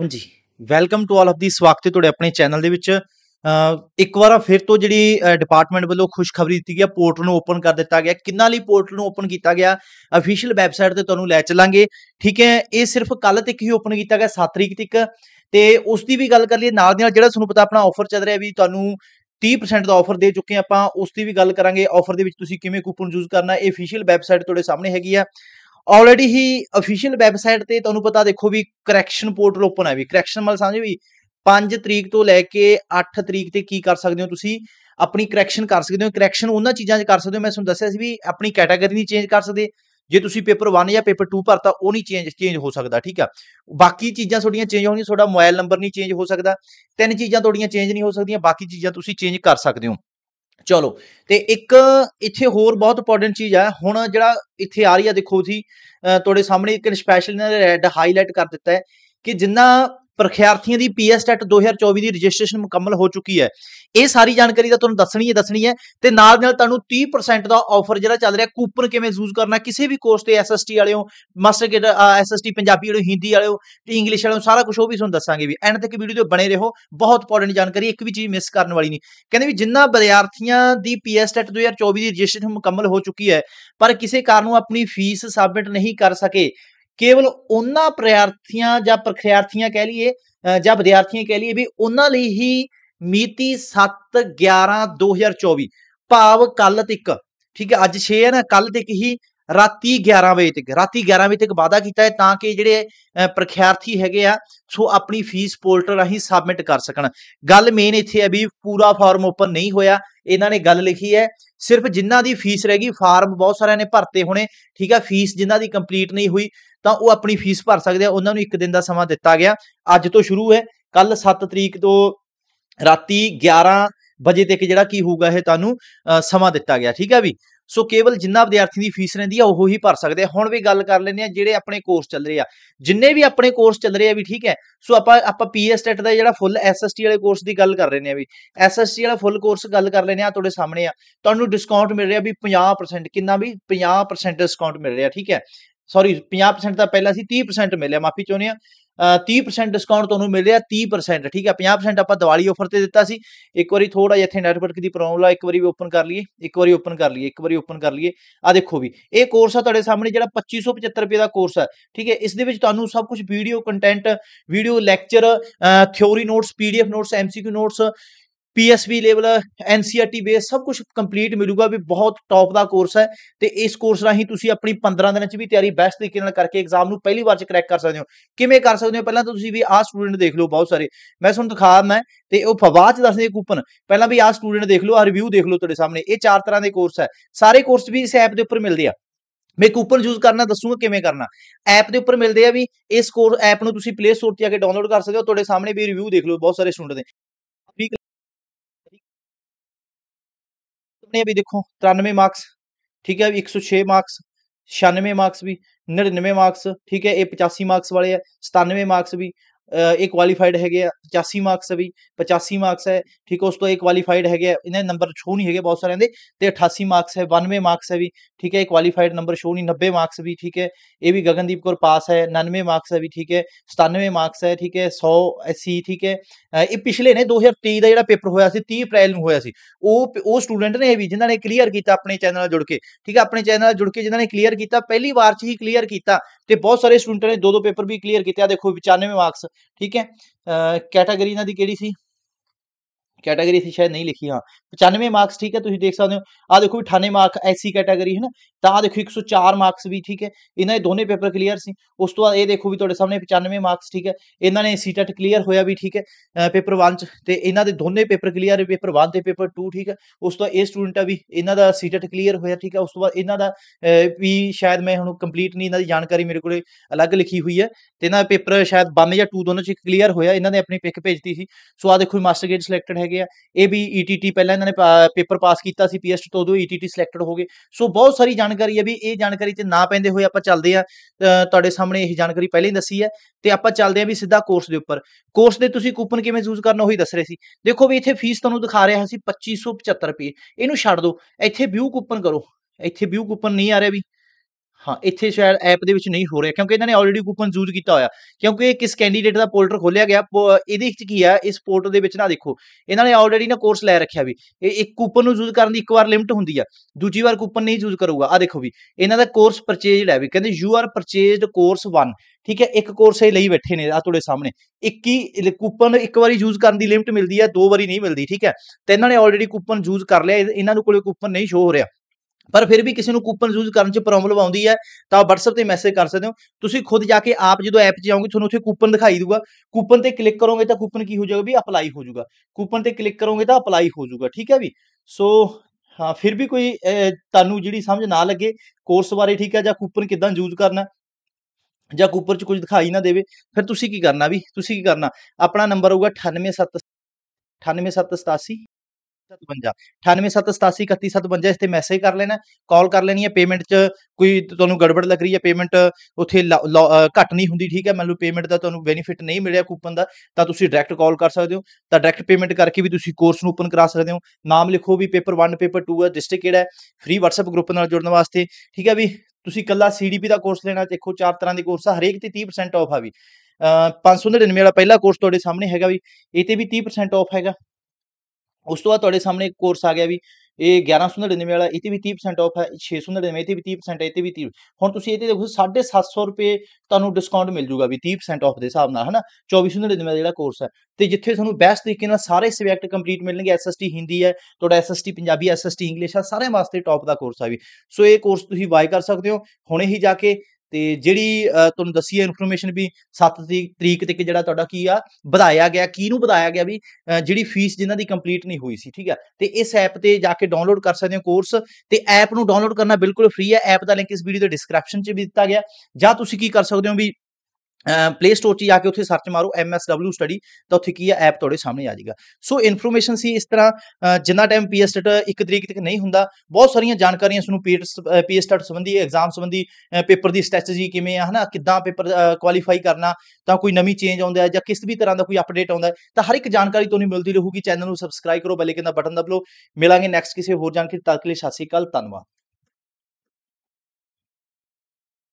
ਹਾਂਜੀ welcome to all of the ਸਵਾਗਤ ਹੈ ਤੁਹਾਡੇ ਆਪਣੇ ਚੈਨਲ ਦੇ ਵਿੱਚ ਇੱਕ ਵਾਰ ਫਿਰ ਤੋਂ ਜਿਹੜੀ ਡਿਪਾਰਟਮੈਂਟ ਵੱਲੋਂ ਖੁਸ਼ਖਬਰੀ ਦਿੱਤੀ ਗਿਆ ਪੋਰਟਲ ਨੂੰ ਓਪਨ ਕਰ ਦਿੱਤਾ ਗਿਆ ਕਿੰਨਾ ਲਈ ਪੋਰਟਲ ਨੂੰ ਓਪਨ ਕੀਤਾ ਗਿਆ ਅਫੀਸ਼ੀਅਲ ਵੈਬਸਾਈਟ ਤੇ ਤੁਹਾਨੂੰ ਲੈ ਚਲਾਂਗੇ ਠੀਕ ਹੈ ਇਹ ਸਿਰਫ ਕੱਲ ਤੱਕ ਹੀ ਓਪਨ ਕੀਤਾ ਗਿਆ 7 ਤਰੀਕ ਤੱਕ ਤੇ ਉਸ ਦੀ ਵੀ ਗੱਲ ਕਰ ਲਈਏ ਨਾਲ ਦੇ ਨਾਲ ਜਿਹੜਾ ਤੁਹਾਨੂੰ ਪਤਾ ਆਪਣਾ ਆਫਰ ਚੱਲ ਰਿਹਾ ਵੀ ਤੁਹਾਨੂੰ 30% ਦਾ ਆਫਰ ਦੇ ਚੁੱਕੇ ਆਪਾਂ ਉਸ ਦੀ ਵੀ ਗੱਲ ਕਰਾਂਗੇ ਆਫਰ ਦੇ ਵਿੱਚ ਤੁਸੀਂ ਕਿਵੇਂ ਕੂਪਨ ਯੂਜ਼ ਕਰਨਾ ਇਹ ਅਫੀਸ਼ੀਅਲ ਵੈਬਸਾਈਟ ਤੁਹਾਡੇ ਸਾਹਮਣੇ ਹੈਗੀ ਆ ਆਲਰੇਡੀ ਹੀ ਅਫੀਸ਼ੀਅਲ ਵੈਬਸਾਈਟ ਤੇ ਤੁਹਾਨੂੰ ਪਤਾ ਦੇਖੋ ਵੀ ਕਰੈਕਸ਼ਨ ਪੋਰਟਲ ਓਪਨ ਹੈ ਵੀ ਕਰੈਕਸ਼ਨ ਮਤਲਬ ਸਮਝੋ ਵੀ 5 ਤਰੀਕ ਤੋਂ ਲੈ ਕੇ 8 ਤਰੀਕ ਤੇ ਕੀ ਕਰ ਸਕਦੇ ਹੋ ਤੁਸੀਂ ਆਪਣੀ ਕਰੈਕਸ਼ਨ ਕਰ ਸਕਦੇ ਹੋ ਕਰੈਕਸ਼ਨ ਉਹਨਾਂ ਚੀਜ਼ਾਂ 'ਚ ਕਰ ਸਕਦੇ ਹੋ ਮੈਂ ਤੁਹਾਨੂੰ ਦੱਸਿਆ ਸੀ ਵੀ ਆਪਣੀ ਕੈਟਾਗਰੀ ਨਹੀਂ ਚੇਂਜ ਕਰ ਸਕਦੇ ਜੇ ਤੁਸੀਂ ਪੇਪਰ 1 ਜਾਂ ਪੇਪਰ 2 ਭਰਤਾ ਉਹ ਨਹੀਂ ਚੇਂਜ ਚੇਂਜ ਹੋ ਸਕਦਾ ਠੀਕ ਆ ਬਾਕੀ ਚੀਜ਼ਾਂ ਤੁਹਾਡੀਆਂ ਚੇਂਜ ਹੋਣੀ ਤੁਹਾਡਾ ਮੋਬਾਈਲ ਨੰਬਰ ਨਹੀਂ ਚੇਂਜ ਹੋ ਸਕਦਾ ਤਿੰਨ ਚੀਜ਼ਾਂ ਤੁਹਾਡੀਆਂ ਚੇਂਜ ਨਹੀਂ ਹੋ ਸਕਦੀਆਂ ਬਾਕੀ ਚੀਜ਼ਾਂ ਤੁਸੀਂ ਚੇਂਜ ਕਰ ਸਕਦੇ ਹੋ ਚਲੋ ਤੇ ਇੱਕ ਇੱਥੇ ਹੋਰ ਬਹੁਤ ਇੰਪੋਰਟੈਂਟ ਚੀਜ਼ ਆ ਹੁਣ ਜਿਹੜਾ ਇੱਥੇ ਆ ਰਹੀ ਆ ਦੇਖੋ ਜੀ ਤੁਹਾਡੇ ਸਾਹਮਣੇ ਇੱਕ ਸਪੈਸ਼ਲ ਨੇ ਰੈਡ ਹਾਈਲਾਈਟ ਕਰ ਦਿੱਤਾ ਹੈ ਕਿ ਜਿੰਨਾ ਪ੍ਰਖਿਆਰਥੀਆਂ ਦੀ ਪੀਐਸ ਟੈਟ 2024 ਦੀ ਰਜਿਸਟ੍ਰੇਸ਼ਨ ਮੁਕੰਮਲ ਹੋ ਚੁੱਕੀ ਹੈ ਇਹ ਸਾਰੀ ਜਾਣਕਾਰੀ ਦਾ ਤੁਹਾਨੂੰ ਦੱਸਣੀ ਹੈ ਦੱਸਣੀ ਹੈ ਤੇ ਨਾਲ ਨਾਲ ਤੁਹਾਨੂੰ 30% ਦਾ ਆਫਰ ਜਿਹੜਾ ਚੱਲ ਰਿਹਾ ਕੂਪਨ ਕਿਵੇਂ ਯੂਜ਼ ਕਰਨਾ ਕਿਸੇ ਵੀ ਕੋਰਸ ਤੇ ਐਸਐਸਟੀ ਵਾਲਿਓ ਮਾਸਟਰ ਕੇਡ ਐਸਐਸਟੀ ਪੰਜਾਬੀ ਵਾਲਿਓ ਹਿੰਦੀ ਵਾਲਿਓ ਤੇ ਇੰਗਲਿਸ਼ ਵਾਲਿਓ ਸਾਰਾ ਕੁਝ ਉਹ ਵੀ ਤੁਹਾਨੂੰ ਦੱਸਾਂਗੇ ਵੀ ਐਂਡ ਤੱਕ ਵੀਡੀਓ ਤੇ ਬਣੇ ਰਹੋ ਬਹੁਤ ਇੰਪੋਰਟੈਂਟ ਜਾਣਕਾਰੀ ਇੱਕ ਵੀ ਚੀਜ਼ ਮਿਸ ਕਰਨ ਵਾਲੀ ਨਹੀਂ ਕਹਿੰਦੇ ਵੀ ਜਿੰਨਾ ਵਿਦਿਆਰਥੀਆਂ ਦੀ ਪੀਐਸ ਟੈਟ 2024 ਦੀ ਰਜਿਸਟ੍ਰੇਸ਼ਨ ਮੁਕੰਮਲ ਹੋ ਚੁੱਕੀ ਹੈ ਪਰ ਕਿਸੇ ਕਾਰਨ ਉਹ ਆਪਣੀ ਫੀਸ ਸਬਮਿਟ ਨਹੀਂ ਕਰ ਸਕੇ ਕੇਵਲ ਉਹਨਾਂ ਪ੍ਰਿਆਰਥੀਆਂ ਜਾਂ ਪ੍ਰਖਿਆਰਥੀਆਂ ਕਹਿ ਲਈਏ ਜਾਂ ਵਿਦਿਆਰਥੀਆਂ ਕਹਿ ਲਈਏ ਵੀ ਉਹਨਾਂ ਲਈ ਹੀ ਮੀਤੀ 7 11 2024 ਭਾਵ ਕੱਲ ਤੱਕ ਠੀਕ ਹੈ ਅੱਜ 6 ਹੈ ਨਾ ਕੱਲ ਤੱਕ ਹੀ ਰਾਤੀ 11 ਵਜੇ ਤੱਕ ਰਾਤੀ 11 ਵਜੇ ਤੱਕ ਵਾਅਦਾ ਕੀਤਾ ਹੈ ਤਾਂ ਕਿ ਜਿਹੜੇ ਪ੍ਰਖਿਆਰਥੀ ਹੈਗੇ ਆ ਸੋ ਆਪਣੀ ਫੀਸ ਪੋਰਟਲ ਰਾਹੀਂ ਸਬਮਿਟ ਕਰ ਸਕਣ ਗੱਲ ਮੇਨ ਇੱਥੇ ਹੈ ਵੀ ਪੂਰਾ ਫਾਰਮ ਓਪਨ ਨਹੀਂ ਹੋਇਆ ਇਹਨਾਂ ਨੇ ਗੱਲ ਲਿਖੀ ਹੈ ਸਿਰਫ ਜਿਨ੍ਹਾਂ ਦੀ ਫੀਸ ਰਹਿ ਗਈ ਫਾਰਮ ਬਹੁਤ ਸਾਰਿਆਂ ਨੇ ਭਰਤੇ ਹੋਣੇ ਠੀਕ ਆ ਫੀਸ ਜਿਨ੍ਹਾਂ ਦੀ ਕੰਪਲੀਟ ਨਹੀਂ ਹੋਈ ਤਾਂ ਉਹ ਆਪਣੀ ਫੀਸ ਭਰ ਸਕਦੇ ਆ ਉਹਨਾਂ ਨੂੰ ਇੱਕ ਦਿਨ ਦਾ ਸਮਾਂ ਦਿੱਤਾ ਗਿਆ ਅੱਜ ਤੋਂ ਸ਼ੁਰੂ ਹੈ ਕੱਲ 7 ਤਰੀਕ ਤੋਂ ਰਾਤੀ 11 ਵਜੇ ਤੱਕ ਜਿਹੜਾ ਕੀ ਹੋਊਗਾ ਇਹ ਤੁਹਾਨੂੰ ਸਮਾਂ ਦਿੱਤਾ ਗਿਆ ਠੀਕ ਹੈ ਵੀ ਸੋ ਕੇਵਲ ਜਿੰਨਾ ਵਿਦਿਆਰਥੀ ਦੀ ਫੀਸ ਰਹਿੰਦੀ ਆ ਉਹ ਹੀ ਭਰ ਸਕਦੇ ਆ ਹੁਣ ਵੀ ਗੱਲ ਕਰ ਲੈਨੇ ਆ ਜਿਹੜੇ ਆਪਣੇ ਕੋਰਸ ਚੱਲ ਰਹੇ ਆ ਜਿੰਨੇ ਵੀ ਆਪਣੇ ਕੋਰਸ ਚੱਲ ਰਹੇ ਆ ਵੀ ਠੀਕ ਹੈ ਸੋ ਆਪਾਂ ਆਪਾਂ ਪੀਐਸ ਟੈਟ ਦਾ ਜਿਹੜਾ ਫੁੱਲ ਐਸਐਸਟੀ ਵਾਲੇ ਕੋਰਸ ਦੀ ਗੱਲ ਕਰ ਰਹੇ ਨੇ ਵੀ ਐਸਐਸਟੀ ਵਾਲਾ ਫੁੱਲ ਕੋਰਸ ਗੱਲ ਕਰ ਲੈਨੇ ਆ ਤੁਹਾਡੇ ਸਾਹਮਣੇ ਆ ਤੁਹਾਨੂੰ ਡਿਸਕਾਊਂਟ ਮਿਲ ਰਿਹਾ ਵੀ 50% ਕਿੰਨਾ ਵੀ 50% ਡਿਸਕਾਊਂਟ ਮਿਲ ਰਿਹਾ ਠੀਕ ਹੈ ਸੌਰੀ 50% ਦਾ ਪਹਿਲਾਂ ਸੀ 30% ਮਿਲਿਆ ਮਾਫੀ ਚਾਹੁੰਦੇ ਆ 30% ਡਿਸਕਾਊਂਟ ਤੁਹਾਨੂੰ ਮਿਲ ਰਿਹਾ 30% ਠੀਕ ਹੈ 50% ਆਪਾਂ ਦੀਵਾਲੀ ਆਫਰ ਤੇ ਦਿੱਤਾ ਸੀ ਇੱਕ ਵਾਰੀ ਥੋੜਾ ਜਿਹਾ ਇੱਥੇ ਨੈਟਵਰਕ ਦੀ ਪ੍ਰੋਬਲਮ ਆ ਇੱਕ ਵਾਰੀ ਵੀ ਓਪਨ ਕਰ ਲਈਏ ਇੱਕ ਵਾਰੀ ਓਪਨ ਕਰ ਲਈਏ ਇੱਕ ਵਾਰੀ ਓਪਨ ਕਰ ਲਈਏ ਆ ਦੇਖੋ ਵੀ ਇਹ ਕੋਰਸ ਆ ਤੁਹਾਡੇ ਸਾਹਮਣੇ ਜਿਹੜਾ 2575 ਰੁਪਏ ਦਾ ਕੋਰਸ ਹੈ ਠੀਕ ਹੈ ਇਸ ਦੇ ਵਿੱਚ ਤੁਹਾਨੂੰ ਸਭ ਕੁਝ video content video lecture theory notes PDF notes MCQ notes PSB level NCERT base ਸਭ ਕੁਝ ਕੰਪਲੀਟ ਮਿਲੂਗਾ ਵੀ ਬਹੁਤ ਟੌਪ ਦਾ ਕੋਰਸ ਹੈ ਤੇ ਇਸ ਕੋਰਸ ਰਾਹੀਂ ਤੁਸੀਂ ਆਪਣੀ 15 ਦਿਨਾਂ 'ਚ ਵੀ ਤਿਆਰੀ ਬੈਸਟ ਤਰੀਕੇ ਨਾਲ ਕਰਕੇ ਐਗਜ਼ਾਮ ਨੂੰ ਪਹਿਲੀ ਵਾਰ 'ਚ ਕਰੈਕ ਕਰ ਸਕਦੇ ਹੋ ਕਿਵੇਂ ਕਰ ਸਕਦੇ ਹੋ ਪਹਿਲਾਂ ਤਾਂ ਤੁਸੀਂ ਵੀ ਆ ਸਟੂਡੈਂਟ ਦੇਖ ਲਓ ਬਹੁਤ ਸਾਰੇ ਮੈਂ ਤੁਹਾਨੂੰ ਦਿਖਾ ਮੈਂ ਤੇ ਉਹ ਫਵਾਦ 'ਚ ਦੱਸਦੇ ਕੂਪਨ ਪਹਿਲਾਂ ਵੀ ਆ ਸਟੂਡੈਂਟ ਦੇਖ ਲਓ ਆ ਰਿਵਿਊ ਦੇਖ ਲਓ ਤੁਹਾਡੇ ਸਾਹਮਣੇ ਇਹ ਚਾਰ ਤਰ੍ਹਾਂ ਦੇ ਕੋਰਸ ਹੈ ਸਾਰੇ ਕੋਰਸ ਵੀ ਇਸ ਐਪ ਦੇ ਉੱਪਰ ਮਿਲਦੇ ਆ ਮੈਂ ਕੂਪਨ ਯੂਜ਼ ਕਰਨਾ ਦੱਸੂਗਾ ਕਿਵੇਂ ਕਰਨਾ ਐਪ ਦੇ ਉੱਪਰ ਮਿਲਦੇ ਆ ਵੀ ਇਸ ਕੋਰਸ ਐਪ ਨੂੰ ਤੁਸੀਂ ਪਲੇ ਸਟੋਰ ਤੇ ਆ ਕੇ ਡਾਊਨਲੋਡ ਕਰ ਸਕਦੇ ਹੋ ਤੁਹਾਡੇ ਸਾਹਮਣੇ ਵੀ ਰਿਵਿਊ ਦੇਖ ਲਓ ਬਹੁਤ ਸਾਰੇ ਸਟੂਡੈਂਟ ਦੇ अपने ਵੀ ਦੇਖੋ 93 ਮਾਰਕਸ ਠੀਕ ਹੈ 106 ਮਾਰਕਸ 96 ਮਾਰਕਸ ਵੀ 99 ਮਾਰਕਸ ਠੀਕ ਹੈ ਇਹ 85 ਮਾਰਕਸ ਵਾਲੇ ਆ 97 ਮਾਰਕਸ ਵੀ ਇਹ ਕੁਆਲੀਫਾਈਡ ਹੈਗੇ ਆ 85 ਮਾਰਕਸ ਵੀ 85 ਮਾਰਕਸ ਹੈ ਠੀਕ ਉਸ ਤੋਂ ਇਹ ਕੁਆਲੀਫਾਈਡ ਹੈਗੇ ਆ ਇਹਨਾਂ ਨੰਬਰ ਸ਼ੋ ਨਹੀਂ ਹੈਗੇ ਬਹੁਤ ਸਾਰਿਆਂ ਦੇ ਤੇ 88 ਮਾਰਕਸ ਹੈ 92 ਮਾਰਕਸ ਹੈ ਵੀ ਠੀਕ ਹੈ ਇਹ ਕੁਆਲੀਫਾਈਡ ਨੰਬਰ ਸ਼ੋ ਨਹੀਂ 90 ਮਾਰਕਸ ਵੀ ਠੀਕ ਹੈ ਇਹ ਵੀ ਗਗਨਦੀਪ ਕੌਰ ਪਾਸ ਹੈ 99 ਮਾਰਕਸ ਹੈ ਵੀ ਠੀਕ ਹੈ 97 ਮਾਰਕਸ ਹੈ ਠੀਕ ਹੈ 100 ਸੀ ਠੀਕ ਹੈ ਇਹ ਪਿਛਲੇ ਨੇ 2023 ਦਾ ਜਿਹੜਾ ਪੇਪਰ ਹੋਇਆ ਸੀ 30 ਅਪ੍ਰੈਲ ਨੂੰ ਹੋਇਆ ਸੀ ਉਹ ਉਹ ਸਟੂਡੈਂਟ ਨੇ ਇਹ ਵੀ ਜਿਨ੍ਹਾਂ ਨੇ ਕਲੀਅਰ ਕੀਤਾ ਆਪਣੇ ਚੈਨਲ ਨਾਲ ਜੁੜ ਕੇ ਠੀਕ ਹੈ ਆਪਣੇ ਚੈਨਲ ਨਾਲ ਜੁੜ ਕੇ ਜਿਨ੍ਹਾਂ ਨੇ ਕਲੀਅਰ ਕੀਤਾ ਪਹਿਲੀ ਵਾਰ 'ਚ ਹੀ ਕਲੀਅਰ ਕੀਤਾ ਤੇ ਬਹੁਤ ਸਾਰੇ ਸਟੂਡੈਂਟ ਨੇ ਦੋ ਦੋ ਪੇਪਰ ਵੀ ਕਲੀਅਰ ਕੀਤੇ ਆ ਦੇਖੋ 95 ਮਾਰਕਸ ਠੀਕ ਹੈ ਕੈਟਾਗਰੀ ਇਹਨਾਂ ਦੀ ਕਿਹੜੀ ਸੀ ਕੈਟਾਗਰੀ ਸੀ ਸ਼ਾਇਦ ਨਹੀਂ ਲਿਖੀ ਹਾਂ 95 ਮਾਰਕਸ ਠੀਕ ਹੈ ਤੁਸੀਂ ਦੇਖ ਸਕਦੇ ਹੋ ਆ ਦੇਖੋ 98 ਮਾਰਕ ਐਸੀ ਕੈਟਾਗਰੀ ਹੈ ਨਾ ਤਾਂ ਆ ਦੇਖੋ 104 ਮਾਰਕਸ ਵੀ ਠੀਕ ਹੈ ਇਹਨਾਂ ਦੇ ਦੋਨੇ ਪੇਪਰ ਕਲੀਅਰ ਸੀ ਉਸ ਤੋਂ ਬਾਅਦ ਇਹ ਦੇਖੋ ਵੀ ਤੁਹਾਡੇ ਸਾਹਮਣੇ 95 ਮਾਰਕਸ ਠੀਕ ਹੈ ਇਹਨਾਂ ਨੇ ਸੀਟਟ ਕਲੀਅਰ ਹੋਇਆ ਵੀ ਠੀਕ ਹੈ ਪੇਪਰ 1 ਚ ਤੇ ਇਹਨਾਂ ਦੇ ਦੋਨੇ ਪੇਪਰ ਕਲੀਅਰ ਪੇਪਰ 1 ਤੇ ਪੇਪਰ 2 ਠੀਕ ਹੈ ਉਸ ਤੋਂ ਇਹ ਸਟੂਡੈਂਟ ਆ ਵੀ ਇਹਨਾਂ ਦਾ ਸੀਟਟ ਕਲੀਅਰ ਹੋਇਆ ਠੀਕ ਹੈ ਉਸ ਤੋਂ ਬਾਅਦ ਇਹਨਾਂ ਦਾ ਵੀ ਸ਼ਾਇਦ ਮੈਂ ਹੁਣ ਕੰਪਲੀਟ ਨਹੀਂ ਇਹਨਾਂ ਦੀ ਜਾਣਕਾਰੀ ਮੇਰੇ ਕੋਲੇ ਅਲੱਗ ਲਿਖੀ ਹੋਈ ਹੈ ਤੇ ਇਹਨਾਂ ਦਾ ਪੇਪਰ ਸ਼ਾਇਦ 92 ਜਾਂ 2 ਦੋਨੋਂ ਚ ਕਲੀਅਰ ਹੋਇਆ ਇਹਨਾਂ ਨੇ ਆਪਣੀ ਪਿਕ ਭੇਜਤੀ ਸੀ ਸੋ ਆ ਦੇਖੋ ਮਾਸਟਰ ਗ੍ਰੇਡ ਸਿਲੈਕਟਡ ਹੈ ਹੈਗੇ ਆ ਇਹ ਵੀ ਈਟੀਟੀ e ਪਹਿਲਾਂ ਇਹਨਾਂ ਨੇ ਪੇਪਰ ਪਾਸ ਕੀਤਾ ਸੀ ਪੀਐਸਟ ਤੋਂ ਉਦੋਂ ਈਟੀਟੀ e ਸਿਲੈਕਟਡ ਹੋ ਗਏ ਸੋ ਬਹੁਤ ਸਾਰੀ ਜਾਣਕਾਰੀ ਹੈ ਵੀ ਇਹ ਜਾਣਕਾਰੀ ਤੇ ਨਾ ਪੈਂਦੇ ਹੋਏ ਆਪਾਂ ਚੱਲਦੇ ਆ ਤੁਹਾਡੇ ਸਾਹਮਣੇ ਇਹ ਜਾਣਕਾਰੀ ਪਹਿਲਾਂ ਹੀ ਦੱਸੀ ਹੈ ਤੇ ਆਪਾਂ ਚੱਲਦੇ ਆ ਵੀ ਸਿੱਧਾ ਕੋਰਸ ਦੇ ਉੱਪਰ ਕੋਰਸ ਦੇ ਤੁਸੀਂ ਕੂਪਨ ਕਿਵੇਂ ਯੂਜ਼ ਕਰਨਾ ਉਹੀ ਦੱਸ ਰਹੇ ਸੀ ਦੇਖੋ ਵੀ ਇੱਥੇ ਫੀਸ ਤੁਹਾਨੂੰ ਦਿਖਾ ਰਿਹਾ ਸੀ 2575 ਰੁਪਏ ਇਹਨੂੰ ਛੱਡ ਦਿਓ ਇੱਥੇ ਵਿਊ ਕੂਪਨ ਕਰੋ ਇੱਥੇ ਵਿਊ ਕੂਪਨ ਨਹੀਂ ਆ ਰਿਹਾ ਵੀ ਹਾਂ ਇੱਥੇ ਸ਼ਾਇਦ ਐਪ ਦੇ ਵਿੱਚ ਨਹੀਂ ਹੋ ਰਿਹਾ ਕਿਉਂਕਿ ਇਹਨਾਂ ਨੇ ਆਲਰੇਡੀ ਕੂਪਨ ਯੂਜ਼ ਕੀਤਾ ਹੋਇਆ ਕਿਉਂਕਿ ਇਹ ਕਿਸ ਕੈਂਡੀਡੇਟ ਦਾ ਪੋਰਟਲ ਖੋਲਿਆ ਗਿਆ ਇਹਦੇ ਵਿੱਚ ਕੀ ਆ ਇਸ ਪੋਰਟਲ ਦੇ ਵਿੱਚ ਨਾ ਦੇਖੋ ਇਹਨਾਂ ਨੇ ਆਲਰੇਡੀ ਨਾ ਕੋਰਸ ਲੈ ਰੱਖਿਆ ਵੀ ਇਹ ਇੱਕ ਕੂਪਨ ਨੂੰ ਯੂਜ਼ ਕਰਨ ਦੀ ਇੱਕ ਵਾਰ ਲਿਮਟ ਹੁੰਦੀ ਆ ਦੂਜੀ ਵਾਰ ਕੂਪਨ ਨਹੀਂ ਯੂਜ਼ ਕਰੂਗਾ ਆ ਦੇਖੋ ਵੀ ਇਹਨਾਂ ਦਾ ਕੋਰਸ ਪਰਚੇਜਡ ਹੈ ਵੀ ਕਹਿੰਦੇ ਯੂ ਆਰ ਪਰਚੇਜਡ ਕੋਰਸ 1 ਠੀਕ ਹੈ ਇੱਕ ਕੋਰਸ ਹੀ ਲਈ ਬੈਠੇ ਨੇ ਆ ਤੁਹਾਡੇ ਸਾਹਮਣੇ 21 ਕੂਪਨ ਇੱਕ ਵਾਰੀ ਯੂਜ਼ ਕਰਨ ਦੀ ਲਿਮਟ ਮਿਲਦੀ ਆ ਦੋ ਵਾਰੀ ਨਹੀਂ ਮਿਲਦੀ ਠੀਕ ਹੈ ਤੇ ਇਹਨਾਂ ਨੇ ਆਲਰੇਡੀ ਕੂਪਨ ਯੂਜ਼ ਕਰ ਲਿਆ ਇਹਨਾਂ ਨੂੰ ਕੋਲੇ ਕੂਪਨ ਨਹੀਂ ਸ਼ੋ ਹੋ ਰਿਹਾ ਪਰ ਫਿਰ ਵੀ ਕਿਸੇ ਨੂੰ ਕੂਪਨ ਯੂਜ਼ ਕਰਨ 'ਚ ਪ੍ਰੋਬਲਮ ਆਉਂਦੀ ਹੈ ਤਾਂ WhatsApp ਤੇ ਮੈਸੇਜ ਕਰ ਸਕਦੇ ਹੋ ਤੁਸੀਂ ਖੁਦ ਜਾ ਕੇ ਆਪ ਜਦੋਂ ਐਪ 'ਚ ਜਾਓਗੇ ਤੁਹਾਨੂੰ ਉੱਥੇ ਕੂਪਨ ਦਿਖਾਈ ਦੂਗਾ ਕੂਪਨ ਤੇ ਕਲਿੱਕ ਕਰੋਗੇ ਤਾਂ ਕੂਪਨ ਕੀ ਹੋ ਜਾਊਗਾ ਵੀ ਅਪਲਾਈ ਹੋ ਜਾਊਗਾ ਕੂਪਨ ਤੇ ਕਲਿੱਕ ਕਰੋਗੇ ਤਾਂ ਅਪਲਾਈ ਹੋ ਜਾਊਗਾ ਠੀਕ ਹੈ ਵੀ ਸੋ ਹਾਂ ਫਿਰ ਵੀ ਕੋਈ ਤੁਹਾਨੂੰ ਜਿਹੜੀ ਸਮਝ ਨਾ ਲੱਗੇ ਕੋਰਸ ਬਾਰੇ ਠੀਕ ਹੈ ਜਾਂ ਕੂਪਨ ਕਿਦਾਂ ਯੂਜ਼ ਕਰਨਾ ਜਾਂ ਕੂਪਰ 'ਚ ਕੁਝ ਦਿਖਾਈ ਨਾ ਦੇਵੇ ਫਿਰ ਤੁਸੀਂ ਕੀ ਕਰਨਾ ਵੀ ਤੁਸੀਂ ਕੀ ਕਰਨਾ ਆਪਣਾ ਨੰਬਰ ਹੋਊਗਾ 987 9877 98787 ਇਸ ਤੇ ਮੈਸੇਜ ਕਰ ਲੈਣਾ ਕਾਲ ਕਰ ਲੈਣੀ ਹੈ ਪੇਮੈਂਟ 'ਚ ਕੋਈ ਤੁਹਾਨੂੰ ਗੜਬੜ ਲੱਗ ਰਹੀ ਹੈ ਪੇਮੈਂਟ ਉੱਥੇ ਘੱਟ ਨਹੀਂ ਹੁੰਦੀ ਠੀਕ ਹੈ ਮੈਨੂੰ ਪੇਮੈਂਟ ਦਾ ਤੁਹਾਨੂੰ ਬੈਨੀਫਿਟ ਨਹੀਂ ਮਿਲਿਆ ਕੂਪਨ ਦਾ ਤਾਂ ਤੁਸੀਂ ਡਾਇਰੈਕਟ ਕਾਲ ਕਰ ਸਕਦੇ ਹੋ ਤਾਂ ਡਾਇਰੈਕਟ ਪੇਮੈਂਟ ਕਰਕੇ ਵੀ ਤੁਸੀਂ ਕੋਰਸ ਨੂੰ ਓਪਨ ਕਰਾ ਸਕਦੇ ਹੋ ਨਾਮ ਲਿਖੋ ਵੀ ਪੇਪਰ 1 ਪੇਪਰ 2 ਹੈ ਡਿਸਟ੍ਰਿਕਟ ਕਿਹੜਾ ਹੈ ਫ੍ਰੀ WhatsApp ਗਰੁੱਪ ਨਾਲ ਜੁੜਨ ਵਾਸਤੇ ਠੀਕ ਹੈ ਵੀ ਤੁਸੀਂ ਕੱਲਾ CDP ਦਾ ਕੋਰਸ ਲੈਣਾ ਦੇਖੋ ਚਾਰ ਤਰ੍ਹਾਂ ਦੇ ਕੋਰਸ ਆ ਹਰੇਕ ਤੇ 30% ਆਫ ਆ ਵੀ 599 ਵਾਲਾ ਪਹਿਲਾ ਕੋਰਸ ਤੁਹਾਡੇ ਸਾਹਮਣੇ ਹੈਗਾ ਵੀ ਇਹ ਤੇ ਵੀ 30% ਆਫ ਹੈਗਾ ਉਸ ਤੋਂ ਬਾਅਦ ਤੁਹਾਡੇ ਸਾਹਮਣੇ ਇੱਕ ਕੋਰਸ ਆ ਗਿਆ ਵੀ ਇਹ 1199 ਵਾਲਾ ਇਹ ਤੇ ਵੀ 30% ਆਫ ਹੈ 699 ਇਹ ਤੇ ਵੀ 30% ਇਹ ਤੇ ਵੀ 30 ਹੁਣ ਤੁਸੀਂ ਇਹ ਤੇ ਦੇਖੋ 750 ਰੁਪਏ ਤੁਹਾਨੂੰ ਡਿਸਕਾਊਂਟ ਮਿਲ ਜੂਗਾ ਵੀ 30% ਆਫ ਦੇ ਹਿਸਾਬ ਨਾਲ ਹਨਾ 2499 ਦਾ ਜਿਹੜਾ ਕੋਰਸ ਹੈ ਤੇ ਜਿੱਥੇ ਤੁਹਾਨੂੰ ਬੈਸਟ ਤਰੀਕੇ ਨਾਲ ਸਾਰੇ ਸਬਜੈਕਟ ਕੰਪਲੀਟ ਮਿਲਣਗੇ ਐਸਐਸਟੀ ਹਿੰਦੀ ਹੈ ਤੁਹਾਡਾ ਐਸਐਸਟੀ ਪੰਜਾਬੀ ਐਸਐਸਟੀ ਇੰਗਲਿਸ਼ ਆ ਸਾਰੇ ਵਾਸਤੇ ਟੌਪ ਦਾ ਕੋਰਸ ਆ ਵੀ ਸੋ ਇਹ ਕੋਰਸ ਤੁਸੀਂ ਬਾਈ ਕਰ ਸਕਦੇ ਹੋ ਹੁਣੇ ਹੀ ਜਾ ਕੇ ਤੇ ਜਿਹੜੀ ਤੁਹਾਨੂੰ ਦੱਸੀ ਹੈ ਇਨਫੋਰਮੇਸ਼ਨ ਵੀ 7 ਤਰੀਕ ਤੱਕ ਜਿਹੜਾ ਤੁਹਾਡਾ ਕੀ ਆ ਵਧਾਇਆ ਗਿਆ ਕੀ ਨੂੰ ਵਧਾਇਆ ਗਿਆ ਵੀ ਜਿਹੜੀ ਫੀਸ ਜਿਨ੍ਹਾਂ ਦੀ ਕੰਪਲੀਟ ਨਹੀਂ ਹੋਈ ਸੀ ਠੀਕ ਹੈ ਤੇ ਇਸ ਐਪ ਤੇ ਜਾ ਕੇ ਡਾਊਨਲੋਡ ਕਰ ਸਕਦੇ ਹੋ ਕੋਰਸ ਤੇ ਐਪ ਨੂੰ ਡਾਊਨਲੋਡ ਕਰਨਾ ਬਿਲਕੁਲ ਫ੍ਰੀ ਹੈ ਐਪ ਦਾ ਲਿੰਕ ਇਸ ਵੀਡੀਓ ਦੇ ਡਿਸਕ੍ਰਿਪਸ਼ਨ 'ਚ ਵੀ ਦਿੱਤਾ ਗਿਆ ਜਾਂ ਤੁਸੀਂ ਕੀ ਕਰ ਸਕਦੇ ਹੋ ਵੀ ਪਲੇ ਸਟੋਰ 'ਚ ਜਾ ਕੇ ਉੱਥੇ ਸਰਚ ਮਾਰੋ MSW ਸਟੱਡੀ ਤਾਂ ਉੱਥੇ ਕੀ ਹੈ ਐਪ ਤੁਹਾਡੇ ਸਾਹਮਣੇ ਆ ਜਾਏਗਾ ਸੋ ਇਨਫੋਰਮੇਸ਼ਨ ਸੀ ਇਸ ਤਰ੍ਹਾਂ ਜਿੰਨਾ ਟਾਈਮ ਪੀਐਸ ਸਟੇਟ ਇੱਕ ਤਰੀਕ ਤੱਕ ਨਹੀਂ ਹੁੰਦਾ ਬਹੁਤ ਸਾਰੀਆਂ ਜਾਣਕਾਰੀਆਂ ਤੁਹਾਨੂੰ ਪੀਐਸ ਸਟੇਟ ਸੰਬੰਧੀ ਐਗਜ਼ਾਮ ਸੰਬੰਧੀ ਪੇਪਰ ਦੀ ਸਟ੍ਰੈਟਜੀ ਕਿਵੇਂ ਆ ਹਨਾ ਕਿੱਦਾਂ ਪੇਪਰ ਕੁਆਲੀਫਾਈ ਕਰਨਾ ਤਾਂ ਕੋਈ ਨਵੀਂ ਚੇਂਜ ਆਉਂਦਾ ਜਾਂ ਕਿਸੇ ਵੀ ਤਰ੍ਹਾਂ ਦਾ ਕੋਈ ਅਪਡੇਟ ਆਉਂਦਾ ਤਾਂ ਹਰ ਇੱਕ ਜਾਣਕਾਰੀ ਤੁਹਾਨੂੰ ਮਿਲਦੀ ਰਹੂਗੀ ਚੈਨਲ ਨੂੰ ਸਬਸਕ੍ਰਾਈਬ ਕਰੋ ਬੈਲ ਆਈਕਨ ਦਾ ਬਟਨ ਦਬਾ ਲਓ ਮਿਲਾਂਗੇ ਨੈਕਸਟ ਕਿਸੇ ਹੋਰ ਜਾਣਕਾਰੀ ਤੱਕ ਲਈ ਸਾਸੀ ਕਾਲ ਧੰਨਵਾਦ